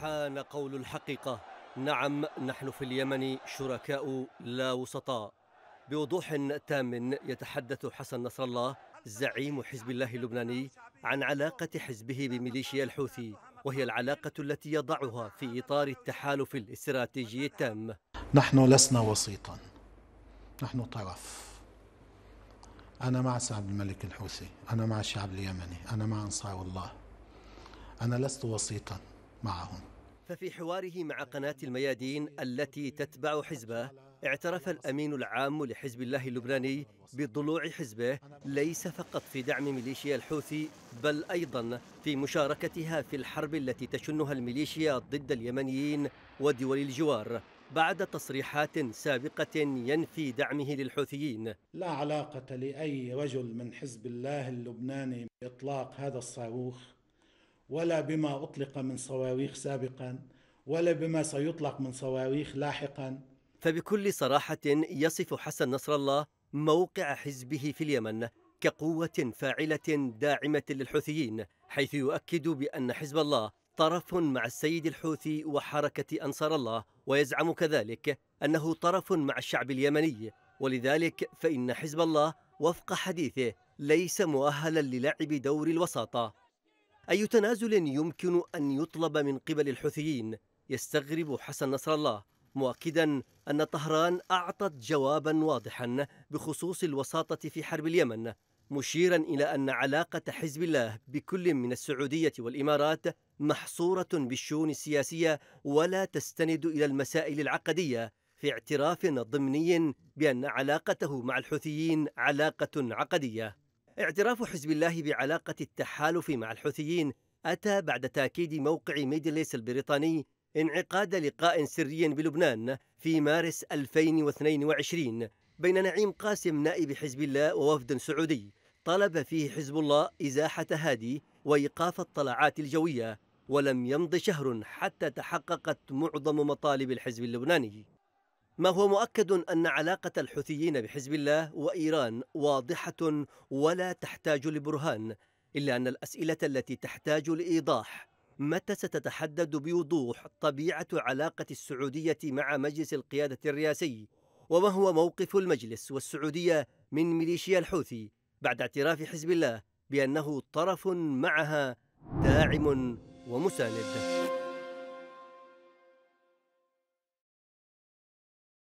حان قول الحقيقة نعم نحن في اليمن شركاء لا وسطاء بوضوح تام يتحدث حسن نصر الله زعيم حزب الله اللبناني عن علاقة حزبه بميليشيا الحوثي وهي العلاقة التي يضعها في إطار التحالف الاستراتيجي التام نحن لسنا وسيطا نحن طرف أنا مع سعد الملك الحوثي أنا مع الشعب اليمني أنا مع أنصار الله أنا لست وسيطا معهم ففي حواره مع قناة الميادين التي تتبع حزبه اعترف الأمين العام لحزب الله اللبناني بضلوع حزبه ليس فقط في دعم ميليشيا الحوثي بل أيضا في مشاركتها في الحرب التي تشنها الميليشيا ضد اليمنيين ودول الجوار بعد تصريحات سابقة ينفي دعمه للحوثيين لا علاقة لأي رجل من حزب الله اللبناني بإطلاق هذا الصاروخ ولا بما اطلق من صواريخ سابقا ولا بما سيطلق من صواريخ لاحقا فبكل صراحه يصف حسن نصر الله موقع حزبه في اليمن كقوه فاعله داعمه للحوثيين حيث يؤكد بان حزب الله طرف مع السيد الحوثي وحركه انصار الله ويزعم كذلك انه طرف مع الشعب اليمني ولذلك فان حزب الله وفق حديثه ليس مؤهلا للعب دور الوساطه أي تنازل يمكن أن يطلب من قبل الحوثيين يستغرب حسن نصر الله مؤكدا أن طهران أعطت جوابا واضحا بخصوص الوساطة في حرب اليمن مشيرا إلى أن علاقة حزب الله بكل من السعودية والإمارات محصورة بالشؤون السياسية ولا تستند إلى المسائل العقدية في اعتراف ضمني بأن علاقته مع الحوثيين علاقة عقدية اعتراف حزب الله بعلاقة التحالف مع الحوثيين أتى بعد تأكيد موقع ميدليس البريطاني انعقاد لقاء سري بلبنان في مارس 2022 بين نعيم قاسم نائب حزب الله ووفد سعودي طلب فيه حزب الله إزاحة هادي وإيقاف الطلعات الجوية ولم يمض شهر حتى تحققت معظم مطالب الحزب اللبناني ما هو مؤكد أن علاقة الحوثيين بحزب الله وإيران واضحة ولا تحتاج لبرهان إلا أن الأسئلة التي تحتاج لإيضاح متى ستتحدد بوضوح طبيعة علاقة السعودية مع مجلس القيادة الرئاسي وما هو موقف المجلس والسعودية من ميليشيا الحوثي بعد اعتراف حزب الله بأنه طرف معها داعم ومساند